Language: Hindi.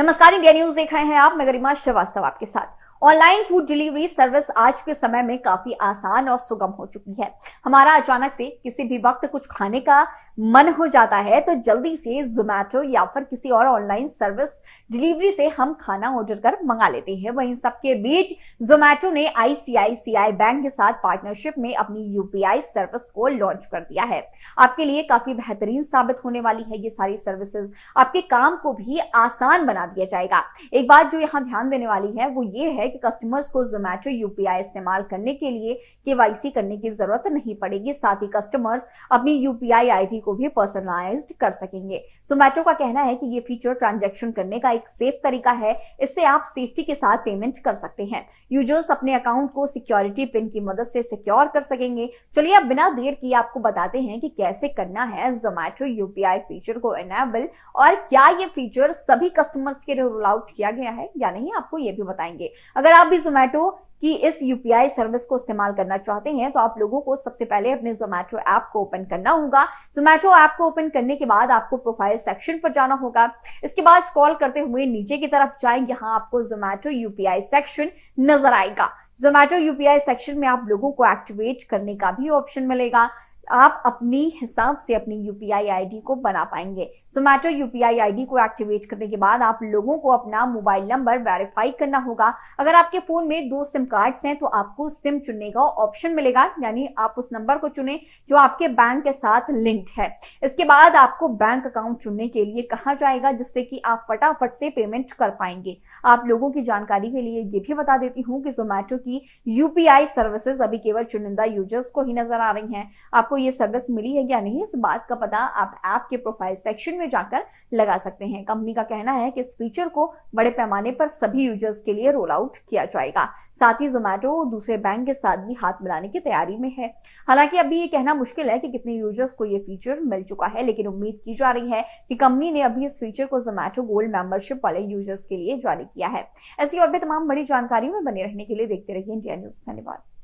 नमस्कार इंडिया न्यूज देख रहे हैं आप मैं गरिमा श्रीवास्तव आपके साथ ऑनलाइन फूड डिलीवरी सर्विस आज के समय में काफी आसान और सुगम हो चुकी है हमारा अचानक से किसी भी वक्त कुछ खाने का मन हो जाता है तो जल्दी से जोमैटो या फिर किसी और ऑनलाइन सर्विस डिलीवरी से हम खाना ऑर्डर कर मंगा लेते हैं वहीं सबके बीच जोमैटो ने आईसीआईसीआई बैंक के साथ पार्टनरशिप में अपनी यूपीआई सर्विस को लॉन्च कर दिया है आपके लिए काफी बेहतरीन साबित होने वाली है ये सारी सर्विसेज आपके काम को भी आसान बना दिया जाएगा एक बात जो यहाँ ध्यान देने वाली है वो ये है है कि कस्टमर्स को जोमैटो यूपीआई इस्तेमाल करने के लिए केवाईसी करने की जरूरत नहीं पड़ेगी साथ ही कस्टमर्स अपनी यूपीआई आईडी को भी पर्सनलाइज कर सकेंगे जोमैटो का कहना है कि ये फीचर ट्रांजेक्शन करने का एक सेफ तरीका है इससे आप सेफ्टी के साथ पेमेंट कर सकते हैं यूजर्स अपने अकाउंट को सिक्योरिटी पिन की मदद से सिक्योर कर सकेंगे चलिए अब बिना देर किए आपको बताते हैं कि कैसे करना है जोमैटो यूपीआई फीचर को एनेबल और क्या ये फीचर सभी कस्टमर्स के लिए रोल आउट किया गया है या नहीं आपको ये भी बताएंगे अगर आप भी जोमैटो की इस यूपीआई सर्विस को इस्तेमाल करना चाहते हैं तो आप लोगों को सबसे पहले अपने जोमेटो ऐप को ओपन करना होगा जोमेटो ऐप को ओपन करने के बाद आपको प्रोफाइल सेक्शन पर जाना होगा इसके बाद स्क्रॉल करते हुए नीचे की तरफ जाए यहाँ आपको जोमेटो यूपीआई सेक्शन नजर आएगा जोमेटो यूपीआई सेक्शन में आप लोगों को एक्टिवेट करने का भी ऑप्शन मिलेगा आप अपने हिसाब से अपनी यूपीआई डी को बना पाएंगे जोमेटो यूपीआई डी को एक्टिवेट करने के बाद आप लोगों को अपना मोबाइल नंबर वेरीफाई करना होगा अगर आपके फोन में दो सिम कार्ड्स हैं तो आपको सिम चुनने का ऑप्शन मिलेगा यानी आप उस नंबर को चुने जो आपके बैंक के साथ लिंक्ड है इसके बाद आपको बैंक अकाउंट चुनने के लिए कहा जाएगा जिससे कि आप फटाफट से पेमेंट कर पाएंगे आप लोगों की जानकारी के लिए ये भी बता देती हूँ कि जोमेटो की यूपीआई सर्विसेज अभी केवल चुनिंदा यूजर्स को ही नजर आ रही है आपको ये सर्विस मिली है या नहीं इस बात का पता आप ऐप के प्रोफाइल सेक्शन में जाकर लगा सकते हैं कंपनी का कहना है कि इस फीचर को बड़े पैमाने पर सभी यूजर्स के लिए रोल आउट किया जाएगा साथ ही जोमेटो दूसरे बैंक के साथ भी हाथ मिलाने की तैयारी में है हालांकि अभी ये कहना मुश्किल है कि कितने यूजर्स को ये फीचर मिल चुका है लेकिन उम्मीद की जा रही है कि कंपनी ने अभी इस फीचर को जोमेटो गोल्ड मेंबरशिप वाले यूजर्स के लिए जारी किया है ऐसी और भी तमाम बड़ी जानकारियों में बने रहने के लिए देखते रहिए इंडिया न्यूज धन्यवाद